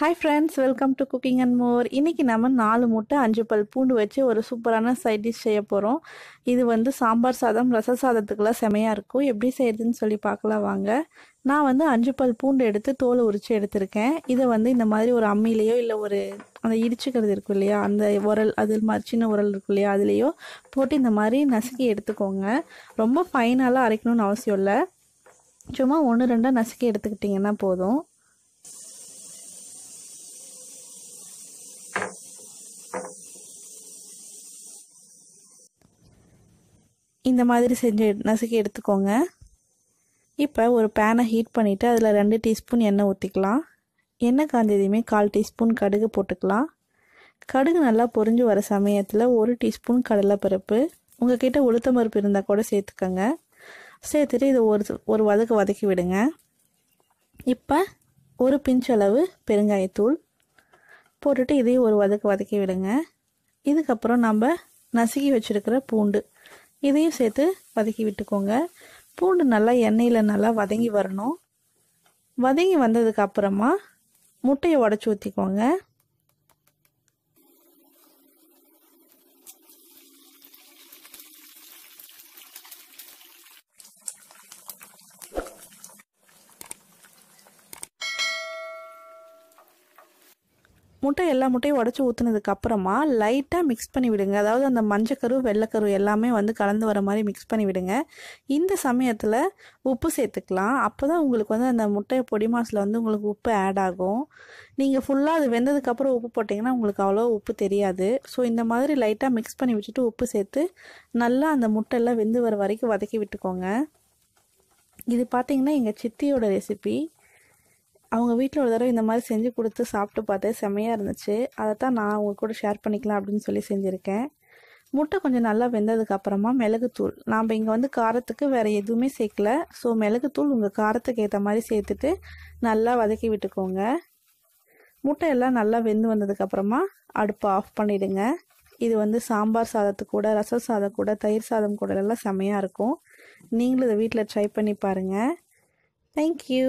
hi friends welcome to cooking and more இன்றைக்கி நம்ம நாலு முட்டை அஞ்சு பல் பூண்டு வச்சு ஒரு சூப்பரான சைட் டிஷ் செய்ய போகிறோம் இது வந்து சாம்பார் சாதம் ரச சாதத்துக்கெல்லாம் செமையாக இருக்கும் எப்படி செய்கிறதுன்னு சொல்லி பார்க்கலாம் வாங்க நான் வந்து அஞ்சு பல் பூண்டு எடுத்து தோலை உரித்து எடுத்திருக்கேன் இதை வந்து இந்த மாதிரி ஒரு அம்மிலேயோ இல்லை ஒரு அந்த இடிச்சுக்கிறது இருக்கும் இல்லையா அந்த உரல் அது மாதிரி சின்ன உரல் இருக்கும் இல்லையா அதுலேயோ போட்டு இந்த மாதிரி நசுக்கி எடுத்துக்கோங்க ரொம்ப ஃபைனாலாக அரைக்கணும்னு அவசியம் இல்லை சும்மா ஒன்று ரெண்டாக நசுக்கி எடுத்துக்கிட்டிங்கன்னா போதும் இந்த மாதிரி செஞ்சு நசுக்கி எடுத்துக்கோங்க இப்போ ஒரு பேனை ஹீட் பண்ணிவிட்டு அதில் ரெண்டு டீஸ்பூன் எண்ணெய் ஊற்றிக்கலாம் எண்ணெய் காஞ்சதையுமே கால் டீஸ்பூன் கடுகு போட்டுக்கலாம் கடுகு நல்லா பொரிஞ்சு வர சமயத்தில் ஒரு டீஸ்பூன் கடலைப்பருப்பு உங்கள் கிட்டே பருப்பு இருந்தால் கூட சேர்த்துக்கோங்க சேர்த்துட்டு இதை ஒரு ஒரு வதக்கு வதக்கி விடுங்க இப்போ ஒரு பிஞ்ச் அளவு பெருங்காயத்தூள் போட்டுட்டு இதையும் ஒரு வதக்கு வதக்கி விடுங்க இதுக்கப்புறம் நம்ம நசுக்கி வச்சுருக்கிற பூண்டு இதையும் சேர்த்து வதக்கி விட்டுக்கோங்க பூண்டு நல்லா எண்ணெயில் நல்லா வதங்கி வரணும் வதங்கி வந்ததுக்கு அப்புறமா முட்டையை உடச்சி ஊற்றிக்கோங்க முட்டை எல்லா முட்டையும் உடச்சி ஊற்றுனதுக்கு அப்புறமா லைட்டாக மிக்ஸ் பண்ணி விடுங்க அதாவது அந்த மஞ்சக்கரு வெள்ளைக்கரு எல்லாமே வந்து கலந்து வர மாதிரி மிக்ஸ் பண்ணி விடுங்க இந்த சமயத்தில் உப்பு சேர்த்துக்கலாம் அப்போ தான் உங்களுக்கு வந்து அந்த முட்டையை பொடி மாசில் வந்து உங்களுக்கு உப்பு ஆட் ஆகும் நீங்கள் ஃபுல்லாக அது வெந்ததுக்கப்புறம் உப்பு போட்டிங்கன்னா உங்களுக்கு அவ்வளோ உப்பு தெரியாது ஸோ இந்த மாதிரி லைட்டாக மிக்ஸ் பண்ணி விட்டுட்டு உப்பு சேர்த்து நல்லா அந்த முட்டையெல்லாம் வெந்து வர வரைக்கும் வதக்கி விட்டுக்கோங்க இது பார்த்திங்கன்னா எங்கள் சித்தியோட ரெசிபி அவங்க வீட்டில் ஒரு தடவை இந்த மாதிரி செஞ்சு கொடுத்து சாப்பிட்டு பார்த்தேன் செமையாக இருந்துச்சு அதை தான் நான் அவங்க கூட ஷேர் பண்ணிக்கலாம் அப்படின்னு சொல்லி செஞ்சுருக்கேன் முட்டை கொஞ்சம் நல்லா வெந்ததுக்கு அப்புறமா மிளகுத்தூள் நாம் இங்கே வந்து காரத்துக்கு வேறு எதுவுமே சேர்க்கல ஸோ மிளகுத்தூள் உங்கள் காரத்துக்கு ஏற்ற மாதிரி சேர்த்துட்டு நல்லா வதக்கி விட்டுக்கோங்க முட்டை எல்லாம் நல்லா வெந்து வந்ததுக்கப்புறமா அடுப்பை ஆஃப் பண்ணிவிடுங்க இது வந்து சாம்பார் சாதத்து கூட ரச சாதம் கூட தயிர் சாதம் கூட எல்லாம் செமையாக இருக்கும் நீங்களும் இதை வீட்டில் ட்ரை பண்ணி பாருங்கள் தேங்க்யூ